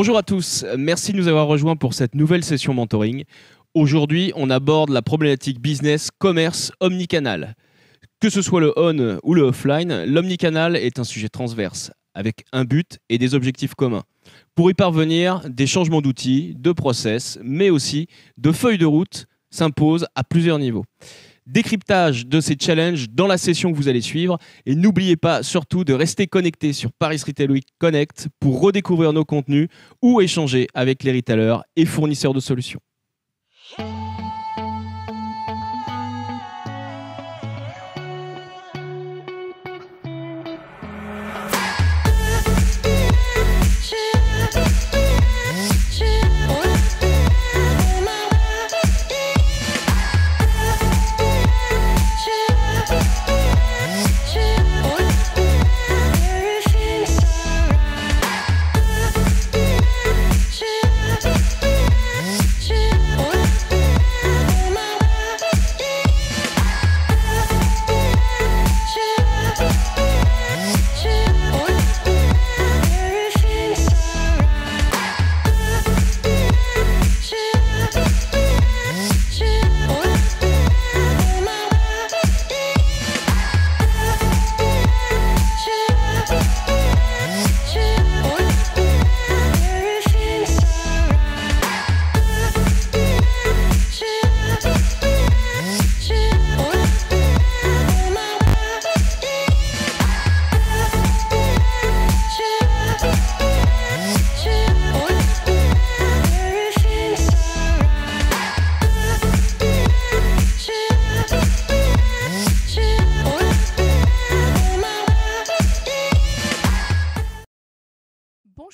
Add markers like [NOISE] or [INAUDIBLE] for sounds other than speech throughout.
Bonjour à tous, merci de nous avoir rejoints pour cette nouvelle session mentoring. Aujourd'hui, on aborde la problématique business, commerce, omnicanal. Que ce soit le on ou le offline, l'omnicanal est un sujet transverse, avec un but et des objectifs communs. Pour y parvenir, des changements d'outils, de process, mais aussi de feuilles de route s'imposent à plusieurs niveaux. Décryptage de ces challenges dans la session que vous allez suivre. Et n'oubliez pas surtout de rester connecté sur Paris Retail Week Connect pour redécouvrir nos contenus ou échanger avec les retailers et fournisseurs de solutions.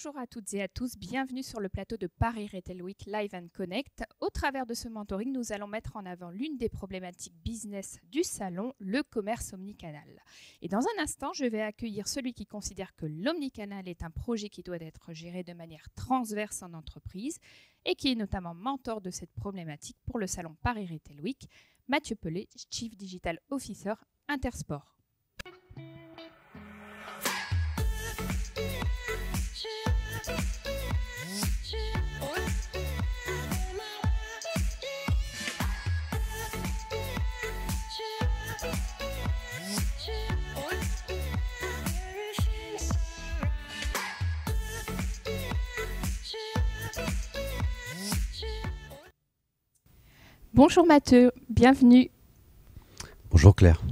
Bonjour à toutes et à tous, bienvenue sur le plateau de Paris Retail Week Live and Connect. Au travers de ce mentoring, nous allons mettre en avant l'une des problématiques business du salon, le commerce omnicanal. Et dans un instant, je vais accueillir celui qui considère que l'omnicanal est un projet qui doit être géré de manière transverse en entreprise et qui est notamment mentor de cette problématique pour le salon Paris Retail Week, Mathieu Pellet, Chief Digital Officer Intersport. Bonjour Mathieu, bienvenue. Bonjour Claire.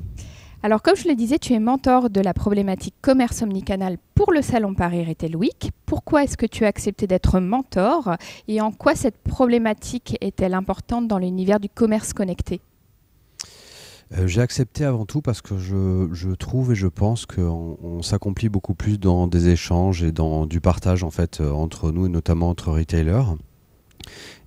Alors comme je le disais, tu es mentor de la problématique commerce omnicanal pour le Salon Paris Retail Week. Pourquoi est-ce que tu as accepté d'être mentor et en quoi cette problématique est-elle importante dans l'univers du commerce connecté euh, j'ai accepté avant tout parce que je, trouve et je pense qu'on on, s'accomplit beaucoup plus dans des échanges et dans du partage en fait euh, entre nous et notamment entre retailers.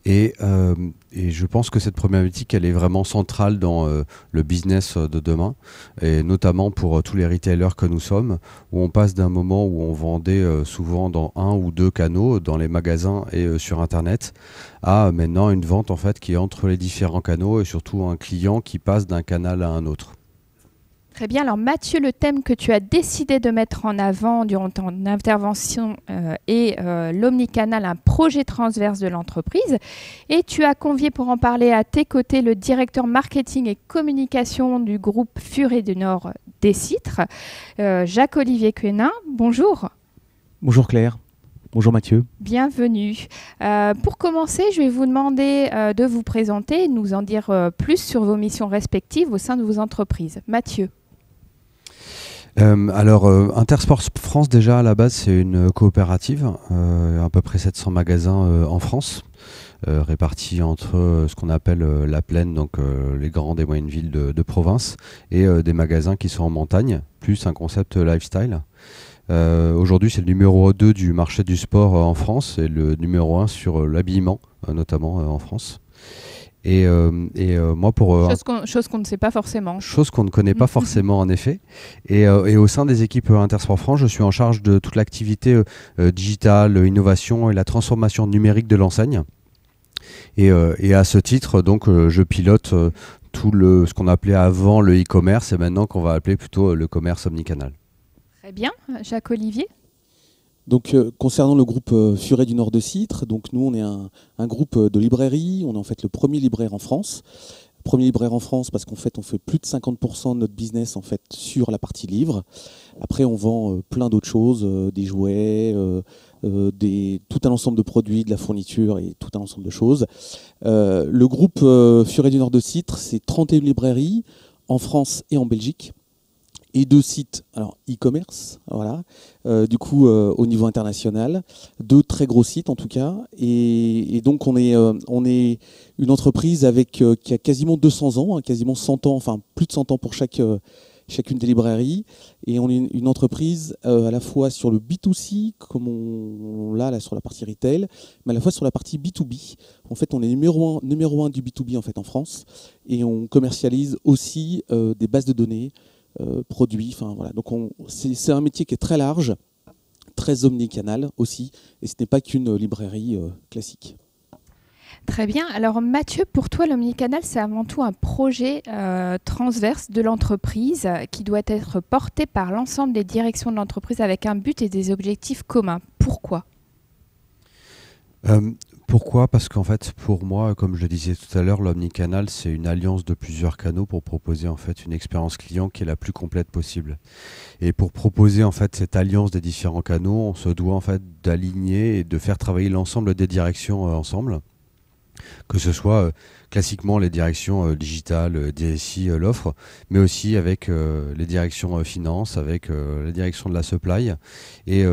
Et, euh, et, je pense que cette problématique, elle est vraiment centrale dans euh, le business euh, de demain, et notamment pour tous les retailers que nous sommes, où on passe d'un moment où on vendait souvent dans un ou deux canaux, dans les magasins et sur Internet, à maintenant une vente en fait qui est entre les différents canaux et surtout un client qui passe d'un canal à un autre. Très bien. Alors Mathieu, le thème que tu as décidé de mettre en avant durant ton intervention euh, est euh, l'omnicanal, un projet transverse de l'entreprise. Et tu as convié pour en parler à tes côtés le directeur marketing et communication du groupe Furet du Nord des Citres, euh, Jacques-Olivier Quénin. Bonjour. Bonjour Claire. Bonjour Mathieu. Bienvenue. pour commencer, je vais vous demander de vous présenter et nous en dire plus sur vos missions respectives au sein de vos entreprises. Mathieu. Euh, alors, euh, Intersport France, déjà, à la base, c'est une coopérative, euh, à peu près 700 magasins en France. répartis entre ce qu'on appelle la plaine, donc les grandes et moyennes villes de, de province, et des magasins qui sont en montagne, plus un concept lifestyle. Aujourd'hui, c'est le numéro 2 du marché du sport en France et le numéro 1 sur l'habillement, notamment en France. Et, euh, euh, moi, pour. Euh, chose qu'on ne sait pas forcément. Chose qu'on ne connaît pas [LAUGHS] forcément, en effet. Et, au sein des équipes Intersport France, je suis en charge de toute l'activité digitale, innovation et la transformation numérique de l'enseigne. Et, à ce titre, donc, je pilote tout le, ce qu'on appelait avant le e-commerce et maintenant qu'on va appeler plutôt le commerce omnicanal. Très bien, Jacques-Olivier. Donc, euh, concernant le groupe euh, Furet du Nord de Citre, donc nous, on est un, groupe euh, de librairie. On est en fait le premier libraire en France. Premier libraire en France parce qu'en fait, on fait plus de 50% de notre business en fait sur la partie livre. Après, on vend plein d'autres choses, des jouets, des, tout un ensemble de produits, de la fourniture et tout un ensemble de choses. le groupe Furet du Nord de Citre, c'est 31 librairies en France et en Belgique et deux sites, alors e-commerce, voilà, euh, du coup euh, au niveau international, deux très gros sites en tout cas, et, donc on est, euh, on une entreprise avec qui a quasiment 200 ans, hein, quasiment 100 ans, enfin plus de 100 ans pour chaque chacune des librairies, et on est une, entreprise à la fois sur le B2C, comme on, l'a sur la partie retail, mais à la fois sur la partie B2B. En fait, on est numéro un, numéro un du B2B en fait en France, et on commercialise aussi des bases de données. Euh, produits. Enfin, voilà. Donc c'est un métier qui est très large, très omnicanal aussi, et ce n'est pas qu'une librairie euh, classique. Très bien. Alors Mathieu, pour toi, l'omnicanal, c'est avant tout un projet euh, transverse de l'entreprise qui doit être porté par l'ensemble des directions de l'entreprise avec un but et des objectifs communs. Pourquoi pourquoi Parce qu'en fait, pour moi, comme je le disais tout à l'heure, l'omnicanal, c'est une alliance de plusieurs canaux pour proposer en fait une expérience client qui est la plus complète possible. Et pour proposer en fait cette alliance des différents canaux, on se doit en fait d'aligner et de faire travailler l'ensemble des directions euh, ensemble que ce soit euh, classiquement les directions euh, digitales, euh, DSI l'offre, mais aussi avec les directions finance, avec la direction de la supply. Et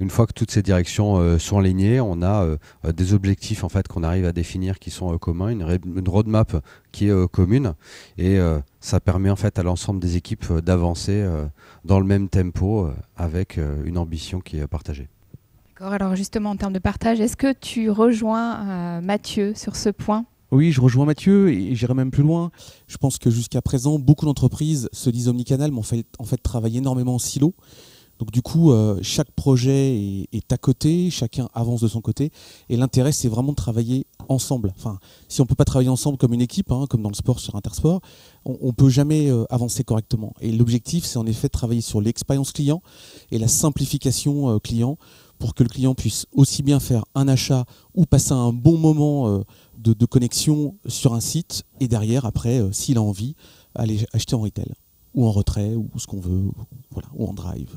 une fois que toutes ces directions sont alignées, on a des objectifs en fait qu'on arrive à définir qui sont communs, une, roadmap qui est commune, et ça permet en fait à l'ensemble des équipes d'avancer dans le même tempo avec une ambition qui est partagée. Alors justement, en termes de partage, est-ce que tu rejoins euh, Mathieu sur ce point oui, je rejoins Mathieu et j'irai même plus loin. Je pense que jusqu'à présent, beaucoup d'entreprises se disent omnicanal, mais en fait, en fait travaillent énormément en silo. Donc du coup, euh, chaque projet est, à côté, chacun avance de son côté, et l'intérêt, c'est vraiment de travailler ensemble. Enfin, si on ne peut pas travailler ensemble comme une équipe, hein, comme dans le sport sur Intersport, on ne peut jamais euh, avancer correctement. Et l'objectif, c'est en effet de travailler sur l'expérience client et la simplification client pour que le client puisse aussi bien faire un achat ou passer un bon moment euh, de, connexion sur un site et derrière, après, euh, s'il a envie, aller acheter en retail ou en retrait ou ce qu'on veut, voilà, ou en drive.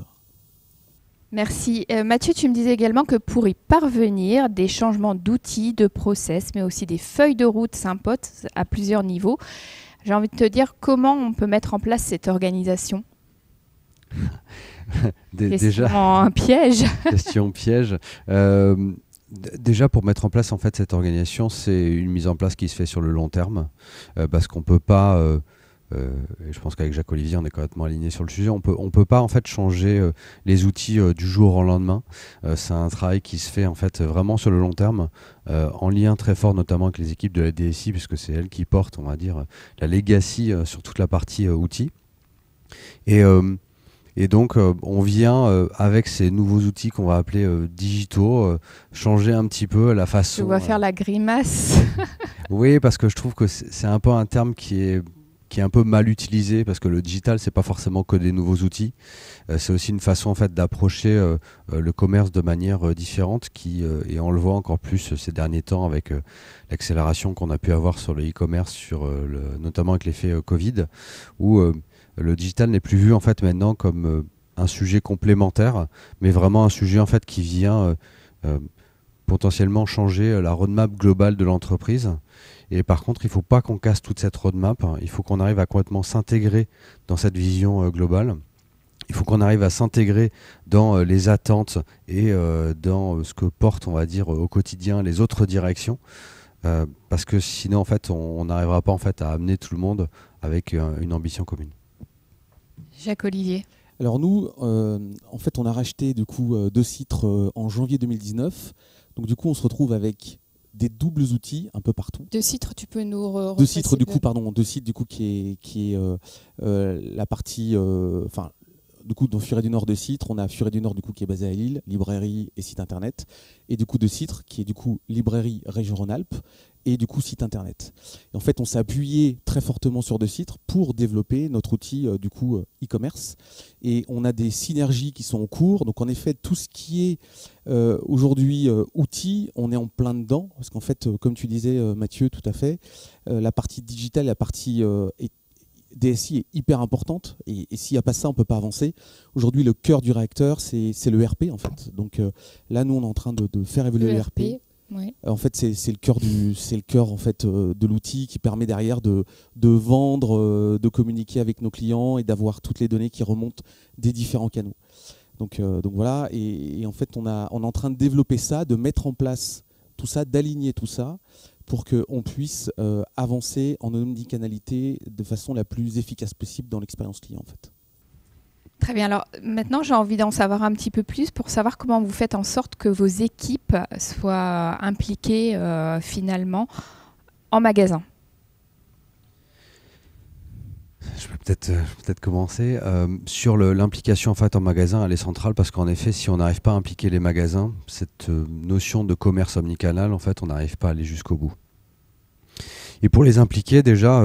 Merci. Euh, Mathieu, tu me disais également que pour y parvenir, des changements d'outils, de process, mais aussi des feuilles de route s'impotent à plusieurs niveaux. J'ai envie de te dire comment on peut mettre en place cette organisation déjà un piège. [LAUGHS] question piège. Euh, déjà pour mettre en place en fait cette organisation, c'est une mise en place qui se fait sur le long terme, euh, parce qu'on peut pas. Euh, je pense qu'avec Jacques Olivier, on est complètement aligné sur le sujet. On peut, on peut pas en fait changer les outils du jour au lendemain. c'est un travail qui se fait en fait vraiment sur le long terme, en lien très fort notamment avec les équipes de la DSI, puisque c'est elles qui portent, on va dire, la legacy sur toute la partie outils. Et euh, et donc, euh, on vient euh, avec ces nouveaux outils qu'on va appeler euh, digitaux, changer un petit peu la façon. Tu vas faire la grimace. [LAUGHS] oui, parce que je trouve que c'est un peu un terme qui est qui est un peu mal utilisé parce que le digital c'est pas forcément que des nouveaux outils c'est aussi une façon en fait d'approcher le commerce de manière différente qui et on le voit encore plus ces derniers temps avec l'accélération qu'on a pu avoir sur le e-commerce sur le, notamment avec l'effet Covid où le digital n'est plus vu en fait maintenant comme euh, un sujet complémentaire, mais vraiment un sujet en fait qui vient euh, euh, potentiellement changer la roadmap globale de l'entreprise. Et par contre, il ne faut pas qu'on casse toute cette roadmap. Hein. Il faut qu'on arrive à complètement s'intégrer dans cette vision globale. Il faut qu'on arrive à s'intégrer dans les attentes et dans ce que portent, on va dire, au quotidien les autres directions. Parce que sinon, en fait, on n'arrivera pas en fait, à amener tout le monde avec une ambition commune. Jacques Olivier. Alors nous, euh, en fait, on a racheté du coup euh, deux citres euh, en janvier 2019. Donc du coup, on se retrouve avec des doubles outils un peu partout. Deux citres, tu peux nous deux citres, du coup, pardon, deux sites du coup qui est qui est la partie, enfin du coup, dans Furet du Nord de citres. on a Furet du Nord du coup qui est basé à Lille, librairie et site internet, et du coup deux citres, qui est du coup librairie région Rhône-Alpes, et du coup site internet. Et en fait, on s'est appuyé très fortement sur deux sites pour développer notre outil euh, du coup euh, e-commerce. Et on a des synergies qui sont en cours. Donc en effet, tout ce qui est euh, aujourd'hui outil, on est en plein dedans parce qu'en fait, comme tu disais Mathieu, tout à fait, la partie digitale, la partie DSI est hyper importante et, s'il n'y a pas ça, on ne peut pas avancer. Aujourd'hui, le cœur du réacteur, c'est le e RP en fait. Donc là, nous, on est en train de, faire évoluer le, e RP. E euh, en fait, c'est le cœur du, c'est le cœur en fait euh, de l'outil qui permet derrière de, vendre, euh, de communiquer avec nos clients et d'avoir toutes les données qui remontent des différents canaux. Donc, donc voilà. Et, en fait, on, est en train de développer ça, de mettre en place tout ça, d'aligner tout ça pour qu'on puisse avancer en omnicanalité de façon la plus efficace possible dans l'expérience client en fait. Très bien. Alors maintenant, j'ai envie d'en savoir un petit peu plus pour savoir comment vous faites en sorte que vos équipes soient impliquées euh, finalement en magasin. Je peux peut-être euh, peut commencer. Euh, sur l'implication en, fait, en magasin, elle est centrale parce qu'en effet, si on n'arrive pas à impliquer les magasins, cette notion de commerce omnicanal, en fait, on n'arrive pas à aller jusqu'au bout. Et pour les impliquer, déjà,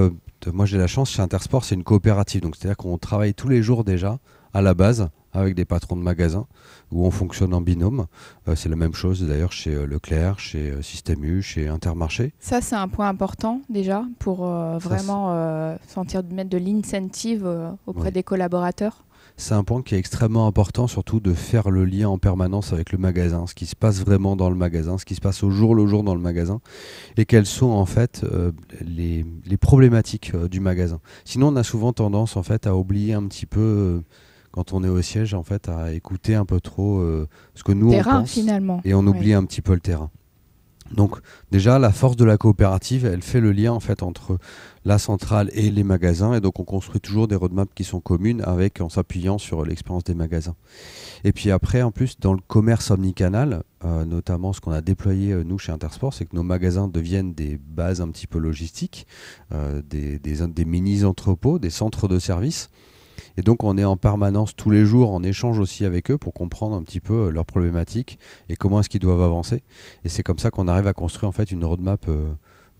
moi j'ai la chance chez Intersport, c'est une coopérative. Donc c'est-à-dire qu'on travaille tous les jours déjà à la base avec des patrons de magasins où on fonctionne en binôme. Euh, c'est la même chose d'ailleurs chez euh, Leclerc, chez euh, Système U, chez Intermarché. Ça, c'est un point important déjà pour vraiment sentir de mettre de l'incentive auprès des collaborateurs. C'est un point qui est extrêmement important, surtout de faire le lien en permanence avec le magasin, ce qui se passe vraiment dans le magasin, ce qui se passe au jour le jour dans le magasin, et quelles sont en fait les, les, problématiques du magasin. Sinon, on a souvent tendance en fait à oublier un petit peu quand on est au siège, en fait, à écouter un peu trop euh, ce que nous on pense, finalement. et on oublie un petit peu le terrain. Donc déjà, la force de la coopérative, elle fait le lien en fait entre la centrale et les magasins, et donc on construit toujours des roadmaps qui sont communes avec en s'appuyant sur l'expérience des magasins. Et puis après, en plus, dans le commerce omnicanal, euh, notamment ce qu'on a déployé euh, nous chez Intersport, c'est que nos magasins deviennent des bases un petit peu logistiques, des, des mini entrepôts, des centres de services. Et donc on est en permanence tous les jours en échange aussi avec eux pour comprendre un petit peu euh, leurs problématiques et comment est-ce qu'ils doivent avancer. Et c'est comme ça qu'on arrive à construire en fait une roadmap euh,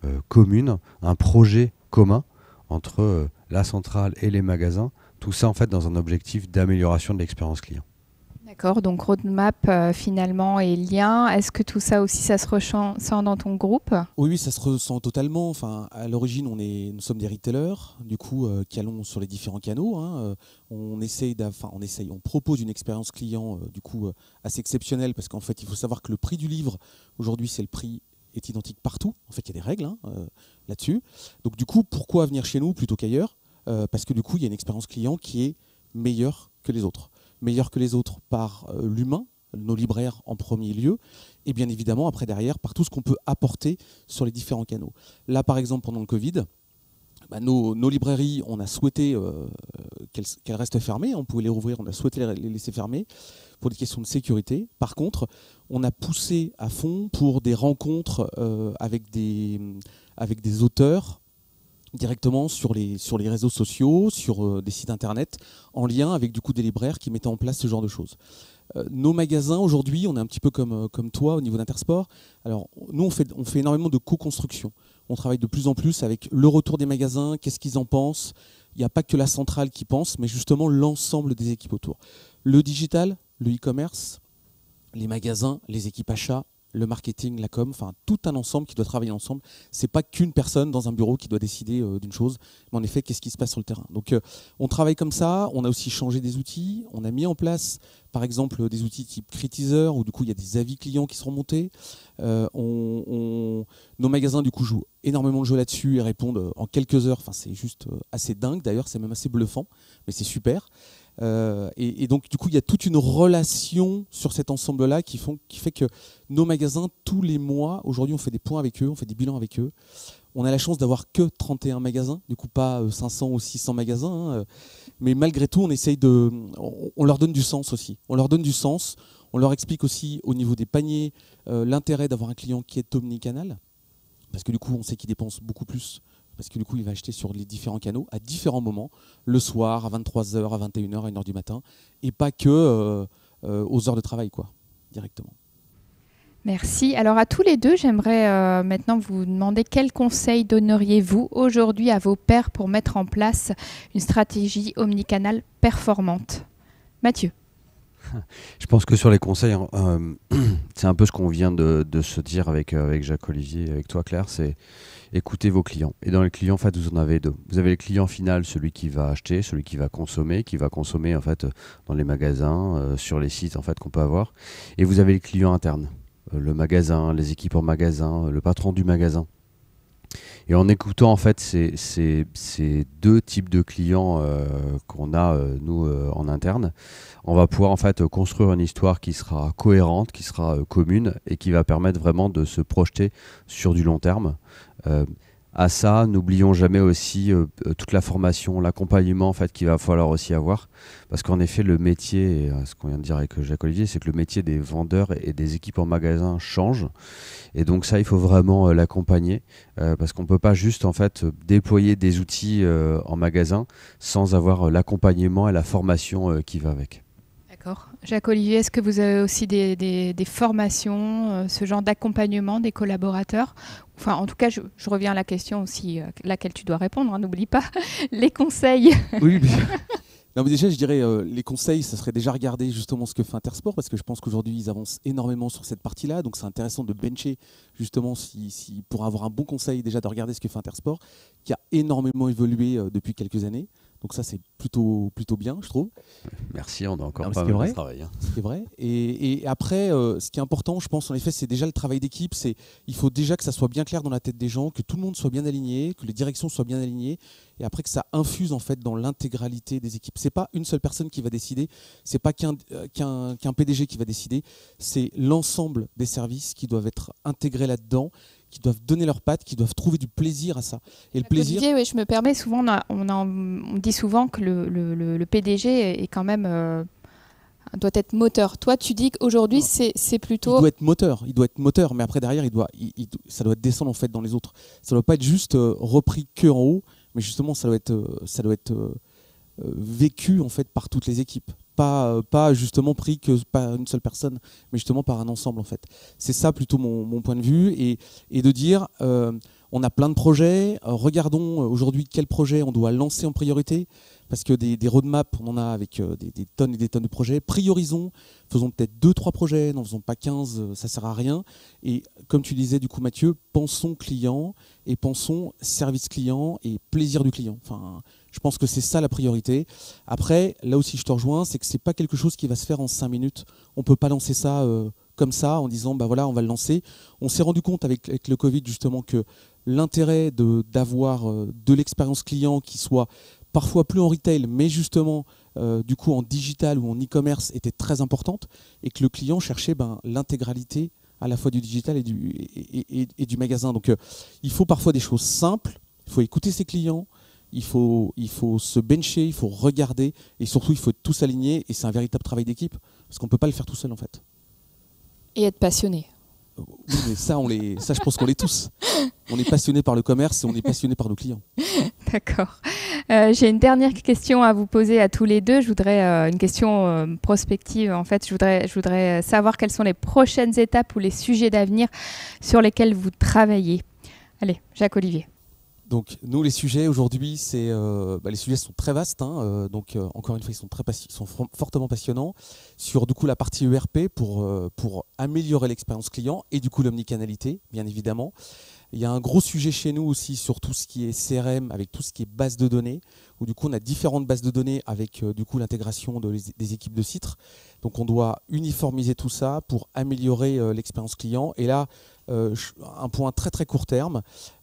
euh, commune, un projet commun entre la centrale et les magasins. Tout ça en fait dans un objectif d'amélioration de l'expérience client. D'accord, donc roadmap euh, finalement et lien. Est-ce que tout ça aussi, ça se ressent dans ton groupe oui, ça se ressent totalement. Enfin, à l'origine, nous sommes des retailers, du coup, euh, qui allons sur les différents canaux. Hein, euh, on propose une expérience client, du coup, assez exceptionnelle, parce qu'en fait, il faut savoir que le prix du livre aujourd'hui, c'est le prix est identique partout. En fait, il y a des règles hein, là-dessus. Donc, du coup, pourquoi venir chez nous plutôt qu'ailleurs Parce que du coup, il y a une expérience client qui est meilleure que les autres meilleurs que les autres par euh, l'humain, nos libraires en premier lieu, et bien évidemment, après derrière, par tout ce qu'on peut apporter sur les différents canaux. Là, par exemple, pendant le Covid, bah, nos, librairies, on a souhaité euh, qu'elles restent fermées, on pouvait les rouvrir, on a souhaité les laisser fermer pour des questions de sécurité. Par contre, on a poussé à fond pour des rencontres euh, avec, des, avec des auteurs, directement sur les, sur les réseaux sociaux, sur euh, des sites internet, en lien avec du coup des libraires qui mettaient en place ce genre de choses. Euh, nos magasins aujourd'hui, on est un petit peu comme, euh, comme toi au niveau d'Intersport. Alors nous, on fait, on fait énormément de co-construction. On travaille de plus en plus avec le retour des magasins, qu'est-ce qu'ils en pensent. Il n'y a pas que la centrale qui pense, mais justement l'ensemble des équipes autour. Le digital, le e-commerce, les magasins, les équipes achats, le marketing, la com, enfin tout un ensemble qui doit travailler ensemble. C'est pas qu'une personne dans un bureau qui doit décider euh, d'une chose, mais en effet, qu'est-ce qui se passe sur le terrain. Donc, euh, on travaille comme ça. On a aussi changé des outils. On a mis en place, par exemple, euh, des outils type Critiseur, où du coup, il y a des avis clients qui sont montés. Nos magasins, du coup, jouent énormément de jeu là-dessus et répondent en quelques heures. Enfin, c'est juste assez dingue. D'ailleurs, c'est même assez bluffant, mais c'est super. Euh, et, donc, du coup, il y a toute une relation sur cet ensemble-là qui, qui fait que nos magasins, tous les mois, aujourd'hui, on fait des points avec eux, on fait des bilans avec eux. On a la chance d'avoir que 31 magasins, du coup pas 500 euh, ou 600 magasins, hein, euh. mais malgré tout, on essaye de, on, leur donne du sens aussi. On leur donne du sens. On leur explique aussi au niveau des paniers l'intérêt d'avoir un client qui est omnicanal, parce que du coup, on sait qu'il dépense beaucoup plus parce que du coup, il va acheter sur les différents canaux à différents moments, le soir, à 23h, à 21h, à 1h du matin, et pas que euh, euh, aux heures de travail, quoi, directement. Merci. Alors à tous les deux, j'aimerais euh, maintenant vous demander quel conseils donneriez-vous aujourd'hui à vos pairs pour mettre en place une stratégie omnicanale performante Mathieu. [LAUGHS] Je pense que sur les conseils, hein, [CLEARS THROAT] C'est un peu ce qu'on vient de, se dire avec, euh, avec Jacques-Olivier, avec toi Claire, c'est écoutez vos clients. Et dans les clients, vous en avez deux. Vous avez le client final, celui qui va acheter, celui qui va consommer, qui va consommer en fait dans les magasins, euh, sur les sites en fait qu'on peut avoir. Et vous avez le client interne, euh, le magasin, les équipes en magasin, le patron du magasin. Et en écoutant en fait ces, deux types de clients euh, qu'on a euh, nous euh, en interne, on va pouvoir en fait construire une histoire qui sera cohérente, qui sera commune et qui va permettre vraiment de se projeter sur du long terme à ça. N'oublions jamais aussi euh, euh, toute la formation, l'accompagnement en fait qu'il va falloir aussi avoir. Parce qu'en effet, le métier, euh, ce qu'on vient de dire avec Jacques Olivier, c'est que le métier des vendeurs et des équipes en magasin change. Et donc ça, il faut vraiment l'accompagner. parce qu'on ne peut pas juste en fait déployer des outils en magasin sans avoir l'accompagnement et la formation qui va avec. D'accord. Jacques-Olivier, est-ce que vous avez aussi des, formations, euh, ce genre d'accompagnement des collaborateurs Enfin, en tout cas, je, reviens à la question aussi, euh, laquelle tu dois répondre, hein, n'oublie pas, [LAUGHS] les conseils. Oui, [LAUGHS] mais... déjà, je dirais, euh, les conseils, ça serait déjà regarder justement ce que fait Intersport, parce que je pense qu'aujourd'hui, ils avancent énormément sur cette partie-là. Donc, c'est intéressant de bencher, justement, si, pour avoir un bon conseil, déjà de regarder ce que fait Intersport, qui a énormément évolué depuis quelques années. Donc ça, c'est plutôt, plutôt bien, je trouve. Merci, on a encore ah pas mal de travail. C'est vrai. Et, après, euh, ce qui est important, je pense, en effet, c'est déjà le travail d'équipe. C'est Il faut déjà que ça soit bien clair dans la tête des gens, que tout le monde soit bien aligné, que les directions soient bien alignées, et après que ça infuse en fait dans l'intégralité des équipes. C'est pas une seule personne qui va décider, c'est pas qu'un euh, qu'un PDG qui va décider, c'est l'ensemble des services qui doivent être intégrés là-dedans qui doivent donner leurs pattes, qui doivent trouver du plaisir à ça. Et le bah, plaisir. oui, je me permets, souvent, on, dit souvent que le, PDG est quand même. Euh, doit être moteur. Toi, tu dis qu'aujourd'hui, c'est plutôt. Il doit être moteur, il doit être moteur, mais après, derrière, il doit, ça doit descendre en fait dans les autres. Ça ne doit pas être juste euh, repris que en haut, mais justement, ça doit être, euh, ça doit être vécu en fait par toutes les équipes. Euh, pas, justement pris que par une seule personne, mais justement par un ensemble en fait. C'est ça plutôt mon, point de vue et, et de dire euh, on a plein de projets, euh, regardons aujourd'hui quel projet on doit lancer en priorité, parce que des, des roadmaps, on en a avec des, tonnes et des tonnes de projets. Priorisons, faisons peut-être deux trois projets, n'en faisons pas 15, ça sert à rien. Et comme tu disais du coup Mathieu, pensons client et pensons service client et plaisir du client. Enfin, je pense que c'est ça la priorité. Après, là aussi je te rejoins, c'est que ce n'est pas quelque chose qui va se faire en cinq minutes. On ne peut pas lancer ça euh, comme ça en disant bah voilà, on va le lancer. On s'est rendu compte avec, le Covid justement que l'intérêt d'avoir euh, de, l'expérience client qui soit parfois plus en retail, mais justement euh, du coup en digital ou en e-commerce était très importante et que le client cherchait ben, l'intégralité à la fois du digital et du, et, du magasin. Donc il faut parfois des choses simples, il faut écouter ses clients, il faut, il faut se bencher, il faut regarder, et surtout, il faut tous s'aligner, et c'est un véritable travail d'équipe, parce qu'on ne peut pas le faire tout seul, en fait. Et être passionné. Euh, oui, mais ça, on les, ça, je pense qu'on l'est tous. On est passionné par le commerce et on est passionné par nos clients. [LAUGHS] D'accord. Euh, j'ai une dernière question à vous poser à tous les deux. Je voudrais euh, une question prospective. En fait, je voudrais, je voudrais savoir quelles sont les prochaines étapes ou les sujets d'avenir sur lesquels vous travaillez. Allez, Jacques Olivier. Donc nous les sujets aujourd'hui c'est euh, bah, les sujets sont très vastes hein, euh, donc euh, encore une fois ils sont très fortement passionnants sur du coup la partie ERP pour pour améliorer l'expérience client et du coup l'omnicanalité bien évidemment il y a un gros sujet chez nous aussi sur tout ce qui est CRM avec tout ce qui est base de données où du coup on a différentes bases de données avec du coup l'intégration des équipes de Citre. donc on doit uniformiser tout ça pour améliorer l'expérience client et là euh, un point très très court terme.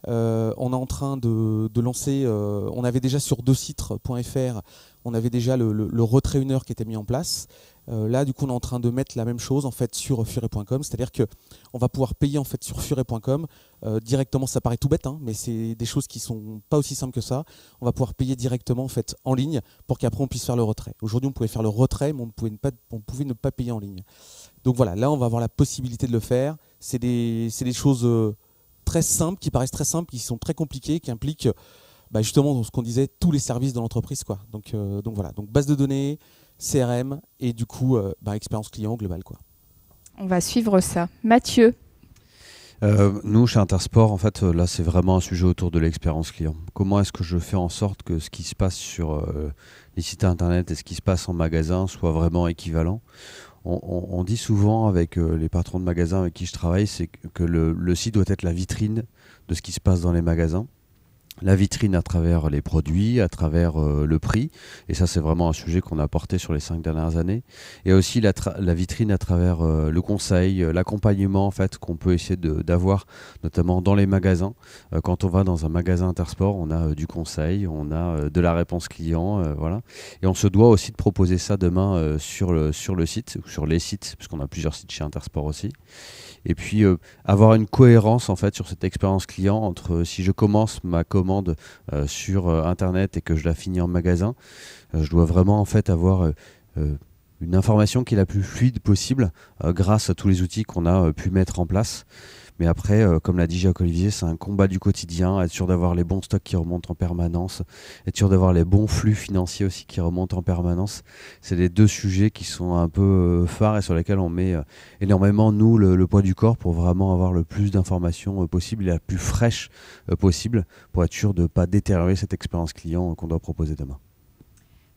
Euh, on est en train de, lancer, euh, on avait déjà sur deux sites.fr on avait déjà le, retrait une heure qui était mis en place. Euh, là, du coup, on est en train de mettre la même chose en fait sur furet.com, c'est-à-dire que on va pouvoir payer en fait sur furet.com euh, directement. Ça paraît tout bête, hein, mais c'est des choses qui sont pas aussi simples que ça. On va pouvoir payer directement en fait en ligne pour qu'après on puisse faire le retrait. Aujourd'hui, on pouvait faire le retrait, mais on pouvait, ne pas, on pouvait ne pas payer en ligne. Donc voilà, là, on va avoir la possibilité de le faire. C'est des, choses euh, très simples qui paraissent très simples, qui sont très compliquées, qui impliquent bah, justement ce qu'on disait, tous les services de l'entreprise. Quoi. Donc, euh, donc voilà, donc base de données, CRM et du coup euh, bah, expérience client globale. Quoi. On va suivre ça. Mathieu euh, nous, chez Intersport, en fait, là, c'est vraiment un sujet autour de l'expérience client. Comment est-ce que je fais en sorte que ce qui se passe sur les sites internet et ce qui se passe en magasin soit vraiment équivalent on, dit souvent avec les patrons de magasins avec qui je travaille, c'est que le site doit être la vitrine de ce qui se passe dans les magasins la vitrine à travers les produits, à travers euh, le prix. Et ça, c'est vraiment un sujet qu'on a porté sur les cinq dernières années. Et aussi la, vitrine à travers euh, le conseil, euh, l'accompagnement en fait qu'on peut essayer d'avoir, notamment dans les magasins. quand on va dans un magasin Intersport, on a du conseil, on a de la réponse client, voilà. Et on se doit aussi de proposer ça demain sur le sur le site sur les sites, puisqu'on a plusieurs sites chez Intersport aussi. Et puis avoir une cohérence en fait sur cette expérience client entre si je commence ma commande euh, sur euh, internet et que je la finis en magasin, euh, je dois vraiment en fait avoir une information qui est la plus fluide possible grâce à tous les outils qu'on a pu mettre en place. Mais après, euh, comme l'a dit Jacques Olivier, c'est un combat du quotidien, être sûr d'avoir les bons stocks qui remontent en permanence, être sûr d'avoir les bons flux financiers aussi qui remontent en permanence. C'est les deux sujets qui sont un peu euh, phares et sur lesquels on met euh, énormément, nous, le, poids du corps pour vraiment avoir le plus d'informations possible et la plus fraîche possible pour être sûr de ne pas détériorer cette expérience client qu'on doit proposer demain.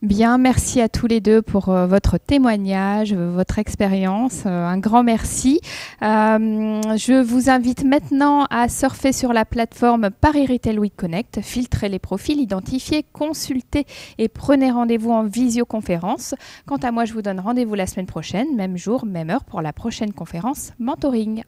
Bien, merci à tous les deux pour euh, votre témoignage, votre expérience. Euh, un grand merci. Euh, je vous invite maintenant à surfer sur la plateforme Paris Retail Week Connect, filtrez les profils, identifiez, consultez et prenez rendez-vous en visioconférence. Quant à moi, je vous donne rendez-vous la semaine prochaine, même jour, même heure pour la prochaine conférence Mentoring.